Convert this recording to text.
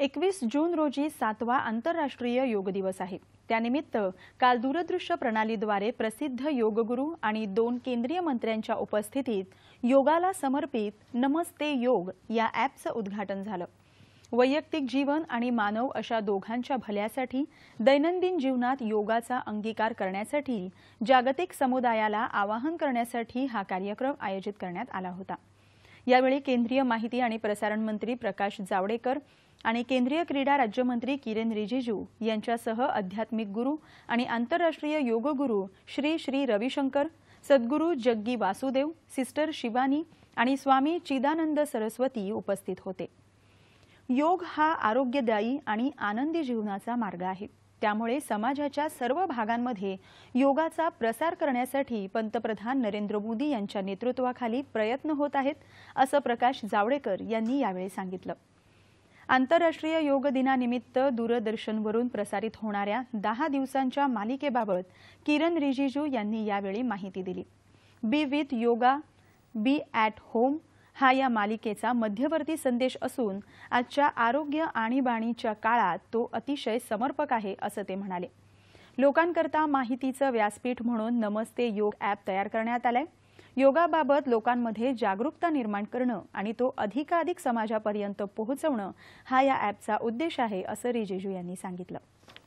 एकवीस जून रोजी सातवा आंतरराष्ट्रीय योग दिवस आहे त्यानिमित्त काल दूरदृश्य प्रणालीद्वारे प्रसिद्ध योगगुरू आणि दोन केंद्रीय मंत्र्यांच्या उपस्थितीत योगाला समर्पित नमस्ते योग या ॲपचं उद्घाटन झालं वैयक्तिक जीवन आणि मानव अशा दोघांच्या भल्यासाठी दैनंदिन जीवनात योगाचा अंगीकार करण्यासाठी जागतिक समुदायाला आवाहन करण्यासाठी हा कार्यक्रम आयोजित करण्यात आला होता यावेळी केंद्रीय माहिती आणि प्रसारण मंत्री प्रकाश जावडेकर आणि केंद्रीय क्रीडा राज्यमंत्री किरेन रिजिजू यांच्यासह आध्यात्मिक गुरु आणि आंतरराष्ट्रीय गुरु श्री श्री रविशंकर सद्गुरू जग्गी वासुदेव सिस्टर शिवानी आणि स्वामी चिदानंद सरस्वती उपस्थित होते योग हा आरोग्यदायी आणि आनंदी जीवनाचा मार्ग आहे त्यामुळे समाजाच्या सर्व भागांमध्ये योगाचा प्रसार करण्यासाठी पंतप्रधान नरेंद्र मोदी यांच्या नेतृत्वाखाली प्रयत्न होत आहेत असं प्रकाश जावडेकर यांनी यावेळी सांगितलं आंतरराष्ट्रीय योग दिनानिमित्त दूरदर्शनवरून प्रसारित होणाऱ्या दहा दिवसांच्या मालिकेबाबत किरण रिजिजू यांनी यावेळी माहिती दिली be with yoga be at home हा या मालिकेचा मध्यवर्ती संदेश असून आजच्या आरोग्य आणीबाणीच्या काळात तो अतिशय समर्पक आहे असं ते म्हणाले लोकांकरता माहितीचं व्यासपीठ म्हणून नमस्ते योग ॲप तयार करण्यात आलंय योगाबाबत लोकांमध्ये जागरूकता निर्माण करणं आणि तो अधिकाधिक समाजापर्यंत पोहोचवणं हा या ॲपचा उद्देश आहे असं रिजिजू यांनी सांगितलं